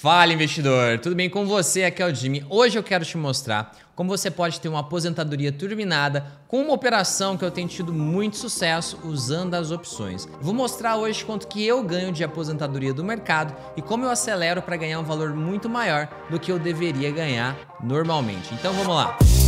Fala investidor, tudo bem com você? Aqui é o Jimmy. Hoje eu quero te mostrar como você pode ter uma aposentadoria turbinada com uma operação que eu tenho tido muito sucesso usando as opções. Vou mostrar hoje quanto que eu ganho de aposentadoria do mercado e como eu acelero para ganhar um valor muito maior do que eu deveria ganhar normalmente. Então vamos lá. Música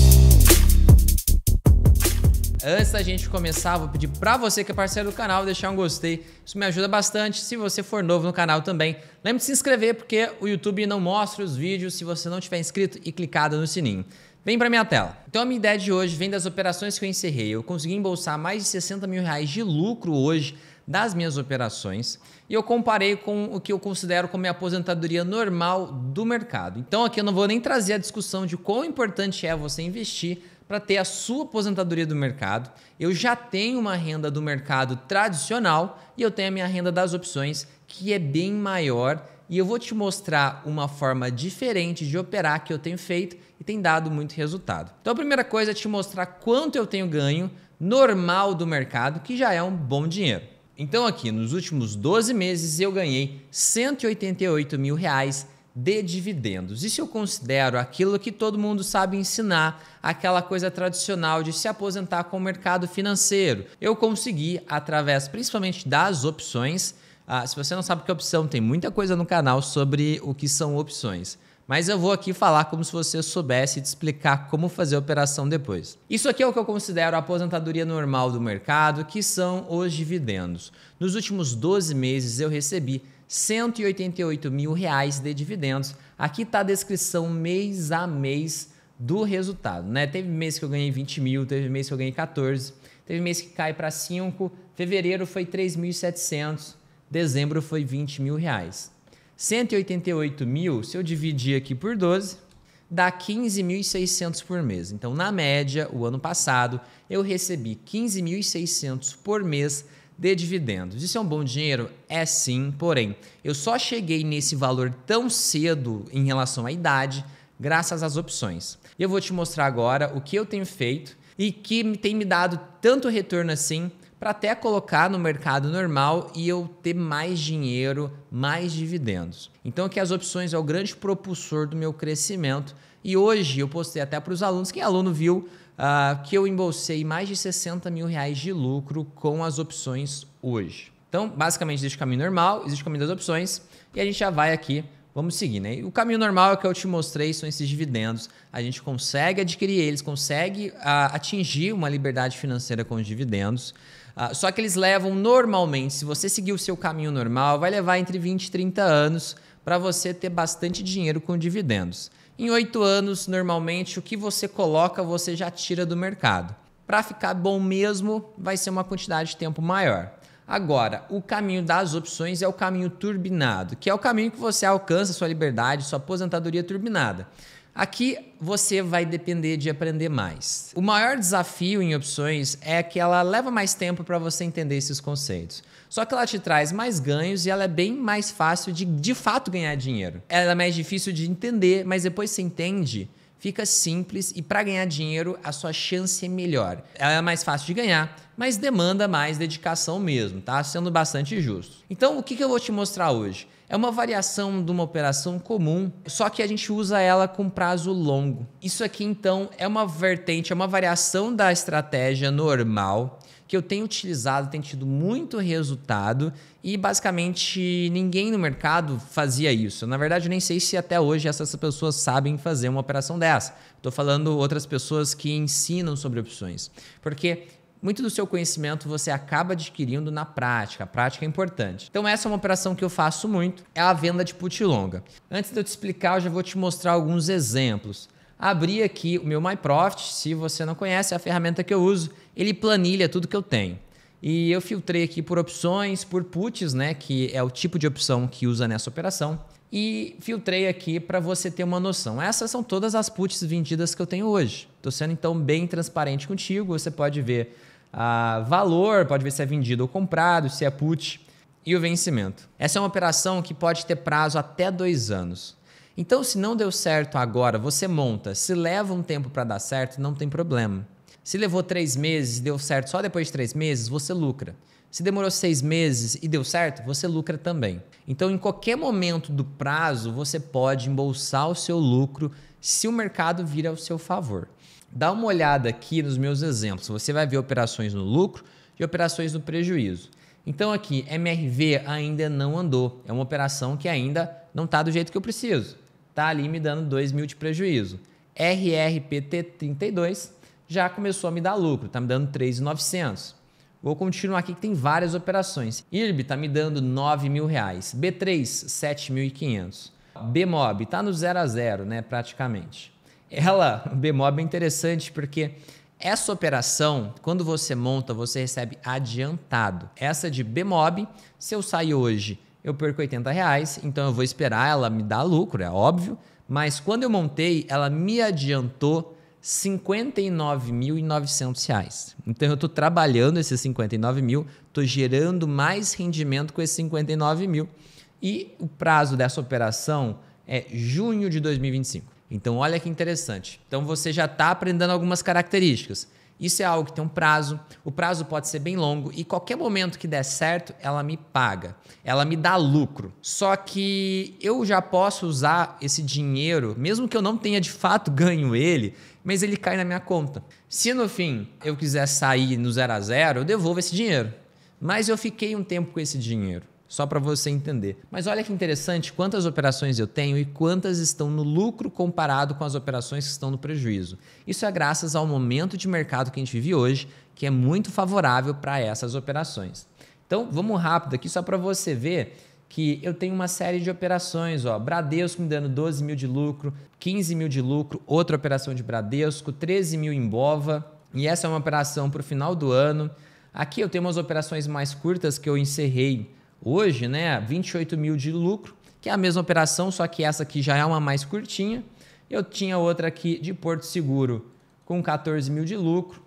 Antes da gente começar, vou pedir para você que é parceiro do canal deixar um gostei. Isso me ajuda bastante. Se você for novo no canal também, lembre de se inscrever porque o YouTube não mostra os vídeos se você não tiver inscrito e clicado no sininho. Vem para minha tela. Então a minha ideia de hoje vem das operações que eu encerrei. Eu consegui embolsar mais de 60 mil reais de lucro hoje das minhas operações e eu comparei com o que eu considero como minha aposentadoria normal do mercado. Então aqui eu não vou nem trazer a discussão de quão importante é você investir para ter a sua aposentadoria do mercado. Eu já tenho uma renda do mercado tradicional e eu tenho a minha renda das opções, que é bem maior. E eu vou te mostrar uma forma diferente de operar que eu tenho feito e tem dado muito resultado. Então a primeira coisa é te mostrar quanto eu tenho ganho normal do mercado, que já é um bom dinheiro. Então aqui, nos últimos 12 meses, eu ganhei 188 mil reais de dividendos. e se eu considero aquilo que todo mundo sabe ensinar, aquela coisa tradicional de se aposentar com o mercado financeiro. Eu consegui, através principalmente das opções, ah, se você não sabe o que é opção, tem muita coisa no canal sobre o que são opções. Mas eu vou aqui falar como se você soubesse te explicar como fazer a operação depois. Isso aqui é o que eu considero a aposentadoria normal do mercado, que são os dividendos. Nos últimos 12 meses eu recebi 188 mil reais de dividendos. Aqui está a descrição mês a mês do resultado. Né? Teve mês que eu ganhei 20 mil, teve mês que eu ganhei 14, teve mês que cai para 5, fevereiro foi 3.700, dezembro foi 20 mil reais. 188 mil, se eu dividir aqui por 12, dá 15.600 por mês. Então, na média, o ano passado, eu recebi 15.600 por mês de dividendos. Isso é um bom dinheiro? É sim, porém, eu só cheguei nesse valor tão cedo em relação à idade, graças às opções. Eu vou te mostrar agora o que eu tenho feito e que tem me dado tanto retorno assim para até colocar no mercado normal e eu ter mais dinheiro, mais dividendos. Então que as opções é o grande propulsor do meu crescimento e hoje eu postei até para os alunos, quem é aluno viu, uh, que eu embolsei mais de 60 mil reais de lucro com as opções hoje. Então, basicamente, existe o caminho normal, existe o caminho das opções, e a gente já vai aqui, vamos seguir, né? O caminho normal é o que eu te mostrei, são esses dividendos. A gente consegue adquirir eles, consegue uh, atingir uma liberdade financeira com os dividendos. Uh, só que eles levam normalmente, se você seguir o seu caminho normal, vai levar entre 20 e 30 anos para você ter bastante dinheiro com dividendos. Em oito anos, normalmente, o que você coloca você já tira do mercado. Para ficar bom mesmo, vai ser uma quantidade de tempo maior. Agora, o caminho das opções é o caminho turbinado, que é o caminho que você alcança sua liberdade, sua aposentadoria turbinada. Aqui você vai depender de aprender mais. O maior desafio em opções é que ela leva mais tempo para você entender esses conceitos. Só que ela te traz mais ganhos e ela é bem mais fácil de de fato ganhar dinheiro. Ela é mais difícil de entender, mas depois você entende, fica simples e para ganhar dinheiro a sua chance é melhor. Ela é mais fácil de ganhar, mas demanda mais dedicação mesmo, tá? Sendo bastante justo. Então, o que, que eu vou te mostrar hoje? É uma variação de uma operação comum, só que a gente usa ela com prazo longo. Isso aqui então é uma vertente, é uma variação da estratégia normal que eu tenho utilizado, tem tido muito resultado e basicamente ninguém no mercado fazia isso. Na verdade, eu nem sei se até hoje essas pessoas sabem fazer uma operação dessa. Estou falando outras pessoas que ensinam sobre opções, porque muito do seu conhecimento você acaba adquirindo na prática. A prática é importante. Então, essa é uma operação que eu faço muito, é a venda de put longa. Antes de eu te explicar, eu já vou te mostrar alguns exemplos. Abri aqui o meu MyProfit, se você não conhece, é a ferramenta que eu uso. Ele planilha tudo que eu tenho. E eu filtrei aqui por opções, por puts, né, que é o tipo de opção que usa nessa operação e filtrei aqui para você ter uma noção. Essas são todas as puts vendidas que eu tenho hoje. Estou sendo então bem transparente contigo. Você pode ver o ah, valor, pode ver se é vendido ou comprado, se é put e o vencimento. Essa é uma operação que pode ter prazo até dois anos. Então, se não deu certo agora, você monta. Se leva um tempo para dar certo, não tem problema. Se levou três meses e deu certo só depois de três meses, você lucra. Se demorou seis meses e deu certo, você lucra também. Então, em qualquer momento do prazo, você pode embolsar o seu lucro se o mercado vir ao seu favor. Dá uma olhada aqui nos meus exemplos. Você vai ver operações no lucro e operações no prejuízo. Então, aqui, MRV ainda não andou. É uma operação que ainda não está do jeito que eu preciso. Está ali me dando 2 mil de prejuízo. RRPT32 já começou a me dar lucro, está me dando 3,900. Vou continuar aqui que tem várias operações. IRB está me dando 9 mil reais. B3, 7.500. BMOB está no 0 a 0, né, praticamente. Ela, BMOB é interessante porque essa operação, quando você monta, você recebe adiantado. Essa de BMOB, se eu sair hoje, eu perco 80 reais, então eu vou esperar ela me dar lucro, é óbvio. Mas quando eu montei, ela me adiantou 59.900 reais. Então eu estou trabalhando esses 59 mil, estou gerando mais rendimento com esses 59 mil e o prazo dessa operação é junho de 2025. Então olha que interessante. Então você já está aprendendo algumas características. Isso é algo que tem um prazo, o prazo pode ser bem longo e qualquer momento que der certo, ela me paga, ela me dá lucro. Só que eu já posso usar esse dinheiro, mesmo que eu não tenha de fato ganho ele, mas ele cai na minha conta. Se no fim eu quiser sair no zero a zero, eu devolvo esse dinheiro. Mas eu fiquei um tempo com esse dinheiro só para você entender. Mas olha que interessante quantas operações eu tenho e quantas estão no lucro comparado com as operações que estão no prejuízo. Isso é graças ao momento de mercado que a gente vive hoje, que é muito favorável para essas operações. Então, vamos rápido aqui só para você ver que eu tenho uma série de operações, ó, Bradesco me dando 12 mil de lucro, 15 mil de lucro, outra operação de Bradesco, 13 mil em Bova, e essa é uma operação para o final do ano. Aqui eu tenho umas operações mais curtas que eu encerrei hoje, né, 28 mil de lucro, que é a mesma operação, só que essa aqui já é uma mais curtinha. Eu tinha outra aqui de Porto Seguro com 14 mil de lucro.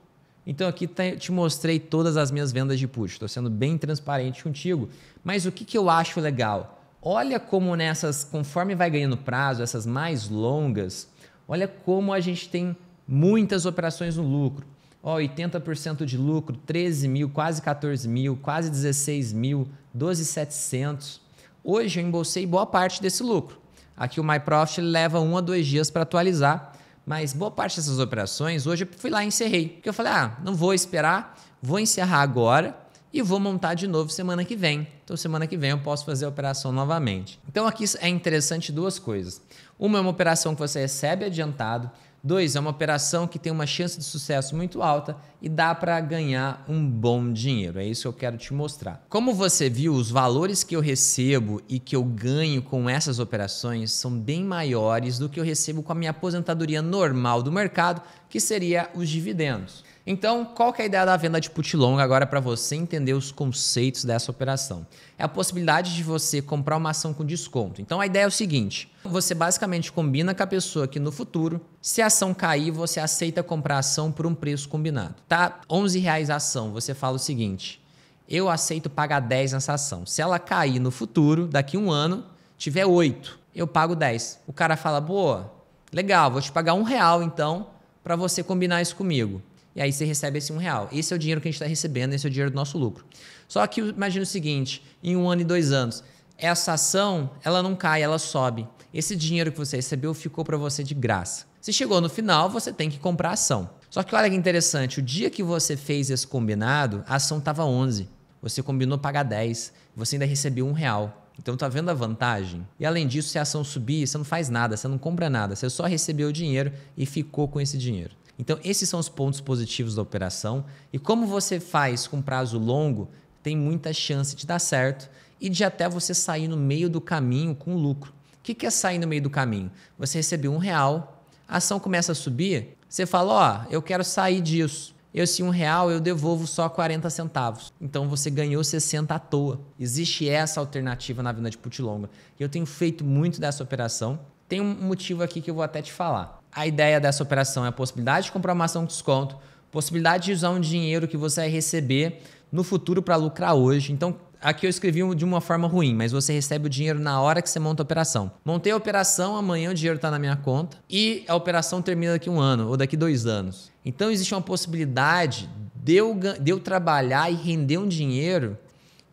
Então aqui tá, te mostrei todas as minhas vendas de push. Estou sendo bem transparente contigo. Mas o que, que eu acho legal? Olha como nessas, conforme vai ganhando prazo, essas mais longas, olha como a gente tem muitas operações no lucro. Ó, 80% de lucro, 13 mil, quase 14 mil, quase 16 mil, 12,700. Hoje eu embolsei boa parte desse lucro. Aqui o MyProfit leva um a dois dias para atualizar, mas boa parte dessas operações hoje eu fui lá e encerrei. Porque eu falei, ah, não vou esperar, vou encerrar agora e vou montar de novo semana que vem. Então, semana que vem eu posso fazer a operação novamente. Então, aqui é interessante duas coisas. Uma é uma operação que você recebe adiantado, Dois, é uma operação que tem uma chance de sucesso muito alta e dá para ganhar um bom dinheiro. É isso que eu quero te mostrar. Como você viu, os valores que eu recebo e que eu ganho com essas operações são bem maiores do que eu recebo com a minha aposentadoria normal do mercado, que seria os dividendos. Então, qual que é a ideia da venda de put longa agora para você entender os conceitos dessa operação? É a possibilidade de você comprar uma ação com desconto. Então, a ideia é o seguinte: você basicamente combina com a pessoa que no futuro, se a ação cair, você aceita comprar a ação por um preço combinado. Tá? 11 reais a ação. Você fala o seguinte: eu aceito pagar 10 nessa ação. Se ela cair no futuro, daqui um ano, tiver 8, eu pago 10. O cara fala: boa, legal, vou te pagar um real então para você combinar isso comigo. E aí você recebe esse um real. Esse é o dinheiro que a gente está recebendo, esse é o dinheiro do nosso lucro. Só que imagina o seguinte: em um ano e dois anos, essa ação ela não cai, ela sobe. Esse dinheiro que você recebeu ficou para você de graça. Se chegou no final, você tem que comprar a ação. Só que olha que interessante, o dia que você fez esse combinado, a ação estava 11. Você combinou pagar 10, você ainda recebeu um real. Então tá vendo a vantagem? E além disso, se a ação subir, você não faz nada, você não compra nada, você só recebeu o dinheiro e ficou com esse dinheiro. Então, esses são os pontos positivos da operação. E como você faz com prazo longo, tem muita chance de dar certo e de até você sair no meio do caminho com lucro. O que, é sair no meio do caminho? Você recebeu um real, a ação começa a subir, você fala, ó, oh, eu quero sair disso. Eu, se um real, eu devolvo só 40 centavos. Então você ganhou 60 à toa. Existe essa alternativa na venda de put longa. Eu tenho feito muito dessa operação. Tem um motivo aqui que eu vou até te falar. A ideia dessa operação é a possibilidade de comprar uma ação com desconto, possibilidade de usar um dinheiro que você vai receber no futuro para lucrar hoje. Então, aqui eu escrevi de uma forma ruim, mas você recebe o dinheiro na hora que você monta a operação. Montei a operação, amanhã o dinheiro está na minha conta e a operação termina daqui um ano ou daqui dois anos. Então existe uma possibilidade de eu, de eu trabalhar e render um dinheiro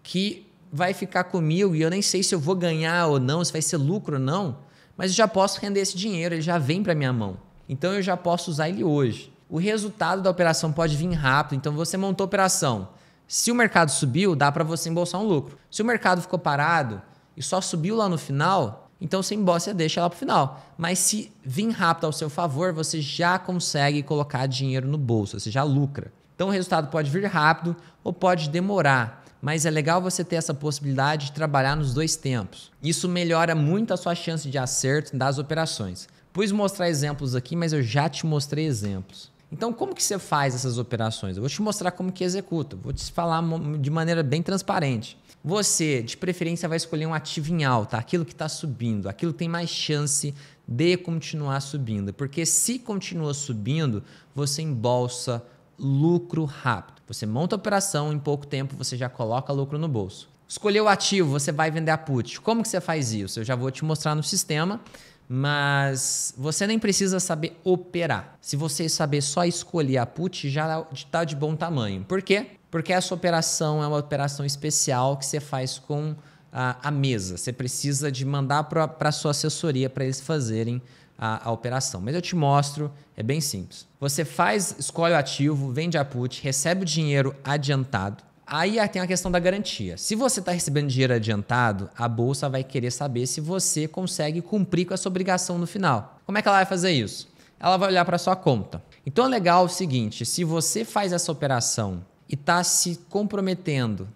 que vai ficar comigo e eu nem sei se eu vou ganhar ou não, se vai ser lucro ou não, mas eu já posso render esse dinheiro, ele já vem para minha mão. Então eu já posso usar ele hoje. O resultado da operação pode vir rápido, então você montou a operação. Se o mercado subiu, dá para você embolsar um lucro. Se o mercado ficou parado e só subiu lá no final, então você embolsa e deixa lá para o final. Mas se vir rápido ao seu favor, você já consegue colocar dinheiro no bolso, você já lucra. Então o resultado pode vir rápido ou pode demorar mas é legal você ter essa possibilidade de trabalhar nos dois tempos. Isso melhora muito a sua chance de acerto das operações. Pus mostrar exemplos aqui, mas eu já te mostrei exemplos. Então, como que você faz essas operações? Eu vou te mostrar como que executa. Vou te falar de maneira bem transparente. Você, de preferência, vai escolher um ativo em alta, aquilo que está subindo, aquilo que tem mais chance de continuar subindo. Porque se continua subindo, você embolsa lucro rápido. Você monta a operação, em pouco tempo você já coloca lucro no bolso. Escolheu o ativo, você vai vender a put. Como que você faz isso? Eu já vou te mostrar no sistema, mas você nem precisa saber operar. Se você saber só escolher a put, já está de bom tamanho. Por quê? Porque essa operação é uma operação especial que você faz com a, a mesa. Você precisa de mandar para a sua assessoria para eles fazerem a, a, operação. Mas eu te mostro, é bem simples. Você faz, escolhe o ativo, vende a put, recebe o dinheiro adiantado. Aí tem a questão da garantia. Se você está recebendo dinheiro adiantado, a bolsa vai querer saber se você consegue cumprir com essa obrigação no final. Como é que ela vai fazer isso? Ela vai olhar para sua conta. Então é legal o seguinte: se você faz essa operação e está se comprometendo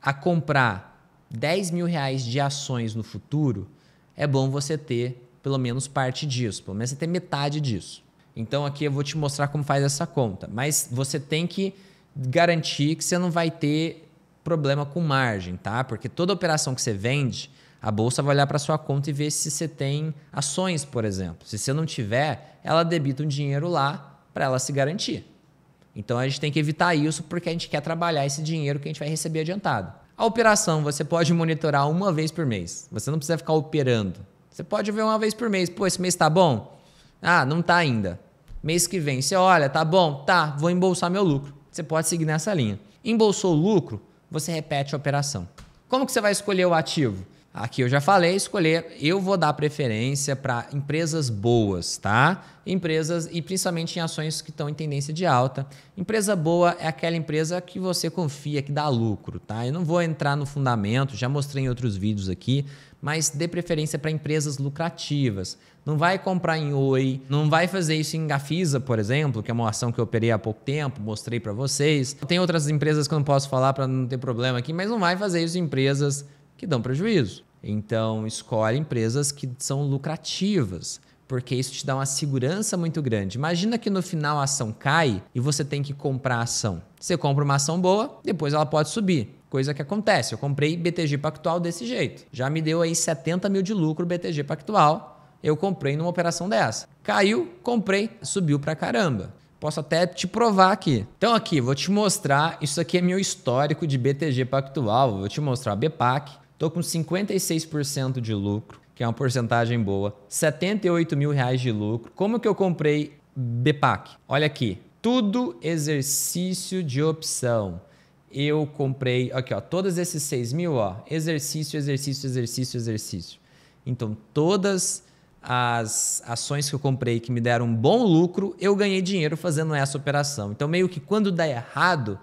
a comprar 10 mil reais de ações no futuro, é bom você ter pelo menos parte disso, pelo menos até metade disso. Então aqui eu vou te mostrar como faz essa conta, mas você tem que garantir que você não vai ter problema com margem, tá? Porque toda operação que você vende, a bolsa vai olhar para sua conta e ver se você tem ações, por exemplo. Se você não tiver, ela debita um dinheiro lá para ela se garantir. Então a gente tem que evitar isso porque a gente quer trabalhar esse dinheiro que a gente vai receber adiantado. A operação você pode monitorar uma vez por mês. Você não precisa ficar operando. Você pode ver uma vez por mês. Pô, esse mês tá bom? Ah, não tá ainda. Mês que vem, você olha, tá bom? Tá, vou embolsar meu lucro. Você pode seguir nessa linha. Embolsou o lucro, você repete a operação. Como que você vai escolher o ativo? Aqui eu já falei, escolher, eu vou dar preferência para empresas boas, tá? Empresas e principalmente em ações que estão em tendência de alta. Empresa boa é aquela empresa que você confia, que dá lucro, tá? Eu não vou entrar no fundamento, já mostrei em outros vídeos aqui, mas dê preferência para empresas lucrativas. Não vai comprar em Oi, não vai fazer isso em Gafisa, por exemplo, que é uma ação que eu operei há pouco tempo, mostrei para vocês. Tem outras empresas que eu não posso falar para não ter problema aqui, mas não vai fazer isso em empresas que dão prejuízo. Então, escolhe empresas que são lucrativas, porque isso te dá uma segurança muito grande. Imagina que no final a ação cai e você tem que comprar a ação. Você compra uma ação boa, depois ela pode subir. Coisa que acontece. Eu comprei BTG Pactual desse jeito. Já me deu aí 70 mil de lucro BTG Pactual. Eu comprei numa operação dessa. Caiu, comprei, subiu pra caramba. Posso até te provar aqui. Então aqui, vou te mostrar, isso aqui é meu histórico de BTG Pactual. Vou te mostrar BPAC, Estou com 56% de lucro, que é uma porcentagem boa, 78 mil reais de lucro. Como que eu comprei Bpac? Olha aqui, tudo exercício de opção. Eu comprei, aqui ó, todos esses 6 mil, ó, exercício, exercício, exercício, exercício. Então, todas as ações que eu comprei que me deram um bom lucro, eu ganhei dinheiro fazendo essa operação. Então, meio que quando dá errado,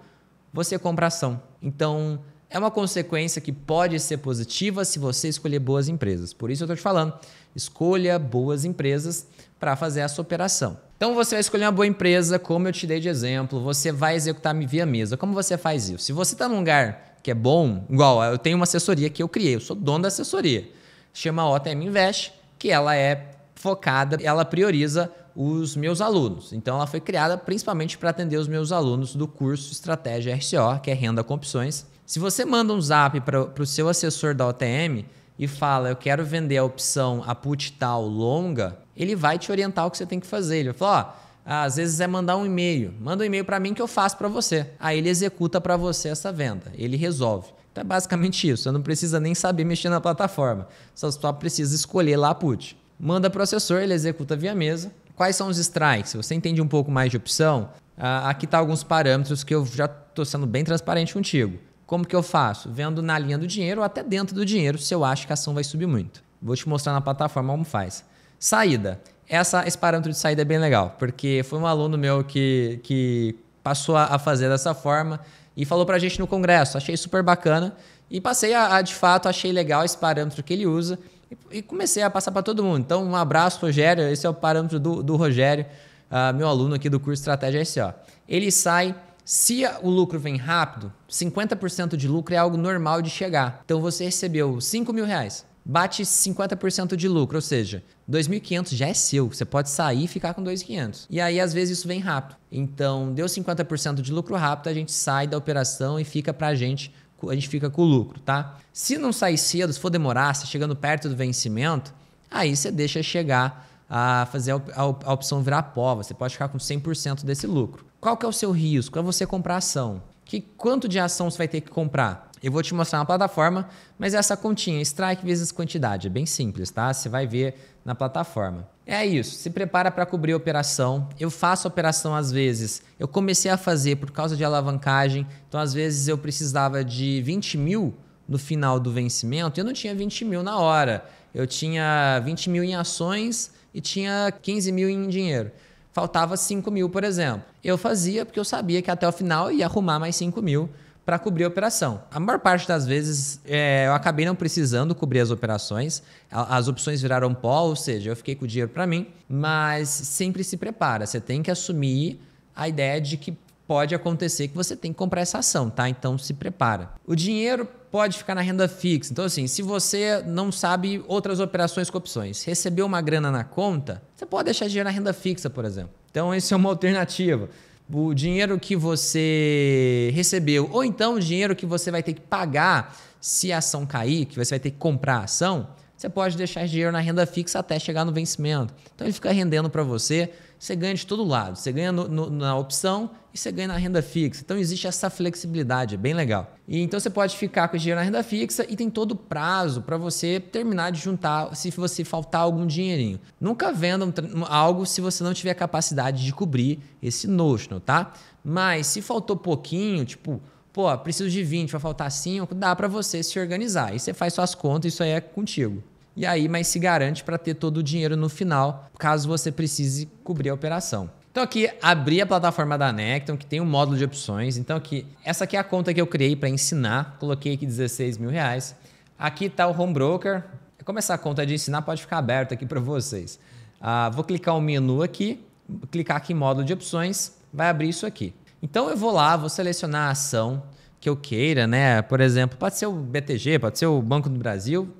você compra ação. Então, é uma consequência que pode ser positiva se você escolher boas empresas. Por isso eu estou te falando, escolha boas empresas para fazer essa operação. Então você vai escolher uma boa empresa, como eu te dei de exemplo, você vai executar via mesa. Como você faz isso? Se você está num lugar que é bom, igual eu tenho uma assessoria que eu criei, eu sou dono da assessoria, chama OTM Invest, que ela é focada, ela prioriza os meus alunos. Então ela foi criada principalmente para atender os meus alunos do curso Estratégia RCO, que é renda com opções, se você manda um zap para o seu assessor da OTM e fala, eu quero vender a opção a put tal longa, ele vai te orientar o que você tem que fazer. Ele vai falar, ó, ah, às vezes é mandar um e-mail. Manda um e-mail para mim que eu faço para você. Aí ele executa para você essa venda. Ele resolve. Então é basicamente isso. Você não precisa nem saber mexer na plataforma. Você só precisa escolher lá a put. Manda para o assessor, ele executa via mesa. Quais são os strikes? Se você entende um pouco mais de opção, ah, aqui tá alguns parâmetros que eu já estou sendo bem transparente contigo. Como que eu faço? Vendo na linha do dinheiro ou até dentro do dinheiro, se eu acho que a ação vai subir muito. Vou te mostrar na plataforma como faz. Saída. Essa, esse parâmetro de saída é bem legal, porque foi um aluno meu que, que passou a fazer dessa forma e falou a gente no congresso. Achei super bacana e passei a, a de fato, achei legal esse parâmetro que ele usa e, e comecei a passar para todo mundo. Então, um abraço, Rogério. Esse é o parâmetro do, do Rogério, uh, meu aluno aqui do curso Estratégia SEO. Ele sai se o lucro vem rápido, 50% de lucro é algo normal de chegar. Então você recebeu 5 mil reais, bate 50% de lucro, ou seja, 2.500 já é seu, você pode sair e ficar com 2.500. E aí, às vezes, isso vem rápido. Então, deu 50% de lucro rápido, a gente sai da operação e fica para a gente, a gente fica com o lucro, tá? Se não sair cedo, se for demorar, se tá chegando perto do vencimento, aí você deixa chegar a fazer a opção virar pó, você pode ficar com 100% desse lucro. Qual que é o seu risco? É você comprar ação. Que quanto de ação você vai ter que comprar? Eu vou te mostrar na plataforma, mas essa continha, strike vezes quantidade, é bem simples, tá? Você vai ver na plataforma. É isso, se prepara para cobrir a operação. Eu faço operação às vezes, eu comecei a fazer por causa de alavancagem, então às vezes eu precisava de 20 mil no final do vencimento, eu não tinha 20 mil na hora, eu tinha 20 mil em ações e tinha 15 mil em dinheiro faltava 5 mil, por exemplo. Eu fazia porque eu sabia que até o final ia arrumar mais 5 mil para cobrir a operação. A maior parte das vezes é, eu acabei não precisando cobrir as operações, as opções viraram pó, ou seja, eu fiquei com o dinheiro para mim, mas sempre se prepara, você tem que assumir a ideia de que pode acontecer que você tem que comprar essa ação, tá? Então se prepara. O dinheiro pode ficar na renda fixa. Então, assim, se você não sabe outras operações com opções, recebeu uma grana na conta, você pode deixar dinheiro na renda fixa, por exemplo. Então, essa é uma alternativa. O dinheiro que você recebeu, ou então o dinheiro que você vai ter que pagar se a ação cair, que você vai ter que comprar a ação, você pode deixar esse dinheiro na renda fixa até chegar no vencimento. Então ele fica rendendo para você, você ganha de todo lado. Você ganha no, no, na opção e você ganha na renda fixa. Então existe essa flexibilidade, é bem legal. E então você pode ficar com o dinheiro na renda fixa e tem todo o prazo para você terminar de juntar se você faltar algum dinheirinho. Nunca venda um, algo se você não tiver capacidade de cobrir esse notional, tá? Mas se faltou pouquinho, tipo pô, preciso de 20, vai faltar 5, dá para você se organizar. Aí você faz suas contas, isso aí é contigo e aí mas se garante para ter todo o dinheiro no final, caso você precise cobrir a operação. Então aqui, abri a plataforma da Necton, que tem um módulo de opções. Então aqui, essa aqui é a conta que eu criei para ensinar, coloquei aqui 16 mil reais. Aqui está o Home Broker. Como essa conta é de ensinar, pode ficar aberta aqui para vocês. Ah, vou clicar o menu aqui, clicar aqui em módulo de opções, vai abrir isso aqui. Então eu vou lá, vou selecionar a ação que eu queira, né? Por exemplo, pode ser o BTG, pode ser o Banco do Brasil,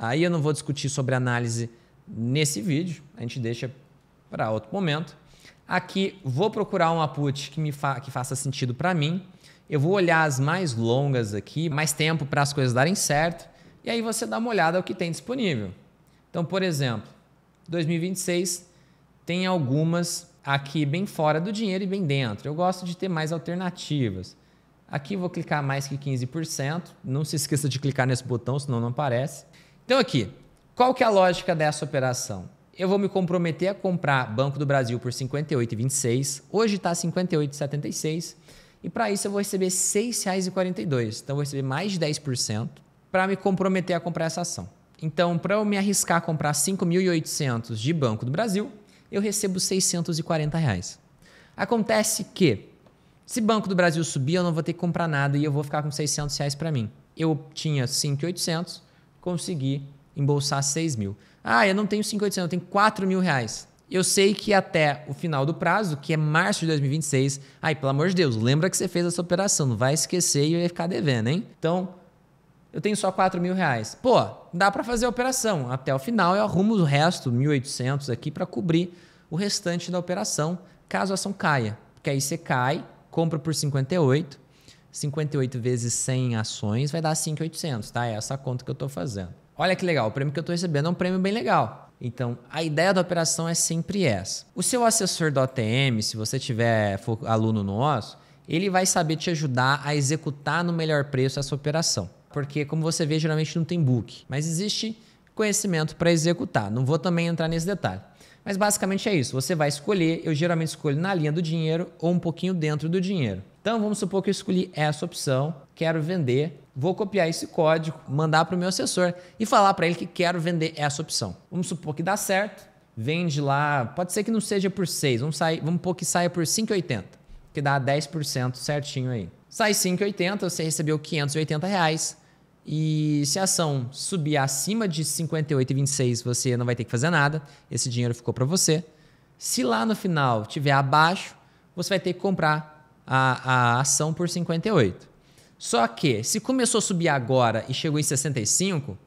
Aí eu não vou discutir sobre análise nesse vídeo, a gente deixa para outro momento. Aqui vou procurar um put que me fa que faça sentido para mim. Eu vou olhar as mais longas aqui, mais tempo para as coisas darem certo, e aí você dá uma olhada ao que tem disponível. Então, por exemplo, 2026 tem algumas aqui bem fora do dinheiro e bem dentro. Eu gosto de ter mais alternativas. Aqui vou clicar mais que 15%. Não se esqueça de clicar nesse botão, senão não aparece. Então aqui, qual que é a lógica dessa operação? Eu vou me comprometer a comprar Banco do Brasil por 58,26. Hoje está 58,76. E para isso eu vou receber R$ 6,42. Então eu vou receber mais de 10% para me comprometer a comprar essa ação. Então, para eu me arriscar a comprar 5.800 de Banco do Brasil, eu recebo 640 reais. Acontece que, se Banco do Brasil subir, eu não vou ter que comprar nada e eu vou ficar com 600 reais para mim. Eu tinha 5.800, consegui embolsar 6 mil. Ah, eu não tenho 5.800, eu tenho 4 mil reais. Eu sei que até o final do prazo, que é março de 2026, aí, pelo amor de Deus, lembra que você fez essa operação, não vai esquecer e eu ia ficar devendo, hein? Então, eu tenho só 4 mil reais. Pô, dá para fazer a operação. Até o final eu arrumo o resto, 1.800 aqui, para cobrir o restante da operação, caso a ação caia. Porque aí você cai, compra por 58, 58 vezes 100 ações vai dar 5,800, tá? É essa conta que eu estou fazendo. Olha que legal, o prêmio que eu estou recebendo é um prêmio bem legal. Então, a ideia da operação é sempre essa. O seu assessor da OTM, se você tiver aluno nosso, ele vai saber te ajudar a executar no melhor preço essa operação. Porque, como você vê, geralmente não tem book, mas existe conhecimento para executar. Não vou também entrar nesse detalhe. Mas basicamente é isso. Você vai escolher, eu geralmente escolho na linha do dinheiro ou um pouquinho dentro do dinheiro. Então vamos supor que eu escolhi essa opção, quero vender, vou copiar esse código, mandar para o meu assessor e falar para ele que quero vender essa opção. Vamos supor que dá certo, vende lá, pode ser que não seja por 6, vamos, sair, vamos supor que saia por 5,80, que dá 10% certinho aí. Sai 5,80, você recebeu 580 reais e se a ação subir acima de 58,26, você não vai ter que fazer nada, esse dinheiro ficou para você. Se lá no final tiver abaixo, você vai ter que comprar a, a ação por 58. Só que se começou a subir agora e chegou em 65,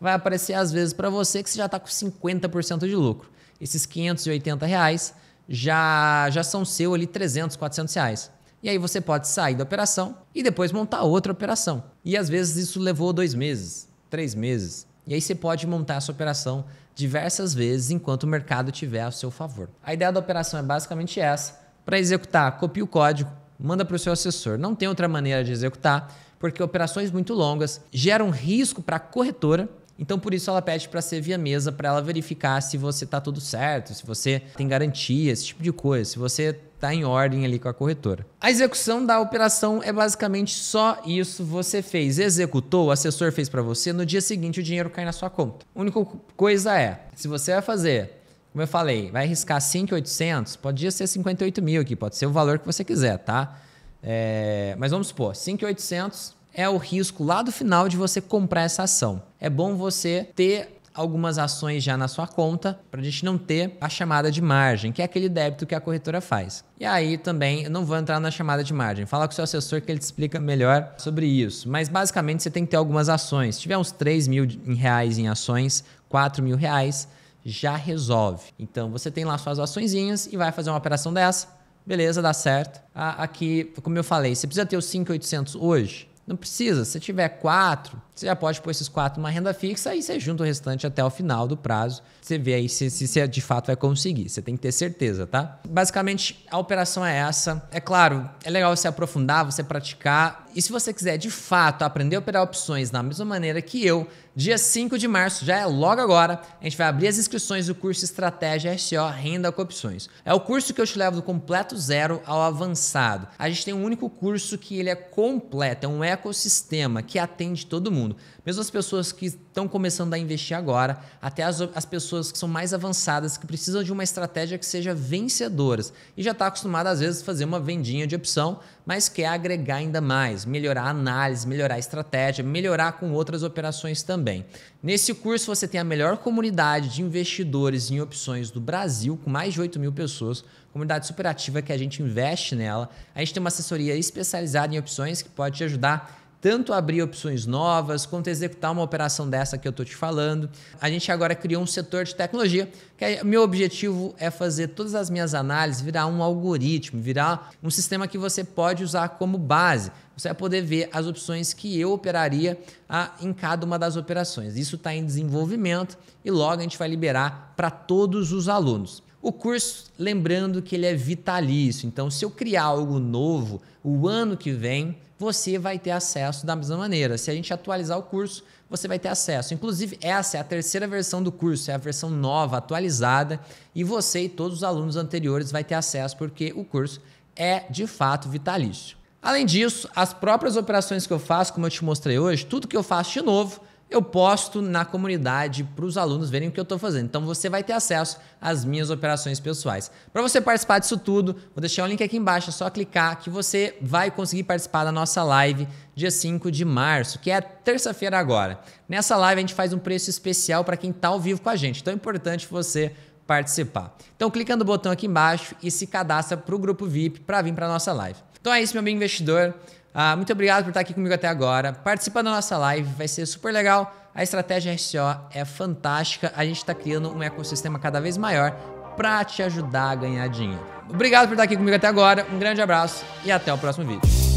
vai aparecer às vezes para você que você já está com 50% de lucro. Esses 580 reais já, já são seu ali 300, 400 reais. E aí você pode sair da operação e depois montar outra operação. E às vezes isso levou dois meses, três meses. E aí você pode montar essa operação diversas vezes enquanto o mercado tiver a seu favor. A ideia da operação é basicamente essa. Para executar, copia o código, manda para o seu assessor. Não tem outra maneira de executar, porque operações muito longas geram risco para a corretora então, por isso, ela pede para ser via mesa, para ela verificar se você está tudo certo, se você tem garantia, esse tipo de coisa, se você está em ordem ali com a corretora. A execução da operação é basicamente só isso você fez. Executou, o assessor fez para você, no dia seguinte o dinheiro cai na sua conta. A única coisa é, se você vai fazer, como eu falei, vai riscar 5,800, pode ser 58 mil aqui, pode ser o valor que você quiser, tá? É, mas vamos supor, 5,800 é o risco lá do final de você comprar essa ação. É bom você ter algumas ações já na sua conta, para a gente não ter a chamada de margem, que é aquele débito que a corretora faz. E aí também, eu não vou entrar na chamada de margem, fala com o seu assessor que ele te explica melhor sobre isso. Mas basicamente você tem que ter algumas ações. Se tiver uns 3 mil reais em ações, 4 mil reais, já resolve. Então você tem lá suas açõezinhas e vai fazer uma operação dessa, beleza, dá certo. Ah, aqui, como eu falei, você precisa ter os 5.800 hoje? Não precisa. Se tiver quatro, você já pode pôr esses quatro numa renda fixa e você junta o restante até o final do prazo. Você vê aí se, se você é de fato vai conseguir. Você tem que ter certeza, tá? Basicamente, a operação é essa. É claro, é legal você aprofundar, você praticar e se você quiser de fato aprender a operar opções da mesma maneira que eu, dia 5 de março, já é logo agora, a gente vai abrir as inscrições do curso Estratégia SO Renda com Opções. É o curso que eu te levo do completo zero ao avançado. A gente tem um único curso que ele é completo, é um ecossistema que atende todo mundo. Mesmo as pessoas que estão começando a investir agora, até as, as pessoas que são mais avançadas, que precisam de uma estratégia que seja vencedoras e já está acostumado às vezes a fazer uma vendinha de opção, mas quer agregar ainda mais, melhorar a análise, melhorar a estratégia, melhorar com outras operações também. Nesse curso você tem a melhor comunidade de investidores em opções do Brasil, com mais de 8 mil pessoas, comunidade superativa que a gente investe nela. A gente tem uma assessoria especializada em opções que pode te ajudar tanto abrir opções novas, quanto executar uma operação dessa que eu estou te falando. A gente agora criou um setor de tecnologia, que é, meu objetivo é fazer todas as minhas análises virar um algoritmo, virar um sistema que você pode usar como base. Você vai poder ver as opções que eu operaria a, ah, em cada uma das operações. Isso está em desenvolvimento e logo a gente vai liberar para todos os alunos. O curso, lembrando que ele é vitalício, então se eu criar algo novo, o ano que vem você vai ter acesso da mesma maneira. Se a gente atualizar o curso, você vai ter acesso. Inclusive, essa é a terceira versão do curso, é a versão nova, atualizada, e você e todos os alunos anteriores vai ter acesso porque o curso é de fato vitalício. Além disso, as próprias operações que eu faço, como eu te mostrei hoje, tudo que eu faço de novo, eu posto na comunidade para os alunos verem o que eu estou fazendo. Então você vai ter acesso às minhas operações pessoais. Para você participar disso tudo, vou deixar o um link aqui embaixo, é só clicar que você vai conseguir participar da nossa live dia 5 de março, que é terça-feira agora. Nessa live a gente faz um preço especial para quem está ao vivo com a gente. Então é importante você participar. Então clica no botão aqui embaixo e se cadastra para o grupo VIP para vir para nossa live. Então é isso, meu bem investidor. Ah, muito obrigado por estar aqui comigo até agora. Participa da nossa live, vai ser super legal. A estratégia RCO é fantástica. A gente está criando um ecossistema cada vez maior para te ajudar a ganhar dinheiro. Obrigado por estar aqui comigo até agora. Um grande abraço e até o próximo vídeo.